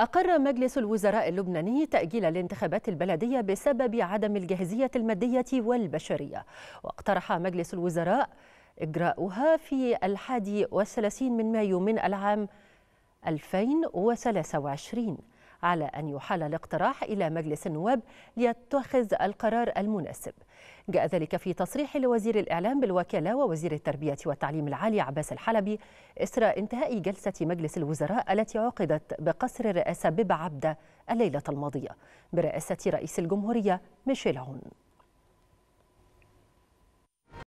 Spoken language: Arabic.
أقر مجلس الوزراء اللبناني تأجيل الانتخابات البلدية بسبب عدم الجاهزية المادية والبشرية واقترح مجلس الوزراء إجراؤها في الحادي والثلاثين من مايو من العام 2023 على أن يحال الاقتراح إلى مجلس النواب ليتخذ القرار المناسب جاء ذلك في تصريح لوزير الإعلام بالوكالة ووزير التربية والتعليم العالي عباس الحلبي إثر انتهاء جلسة مجلس الوزراء التي عقدت بقصر الرئاسة ببعبدة الليلة الماضية برئاسة رئيس الجمهورية ميشيل عون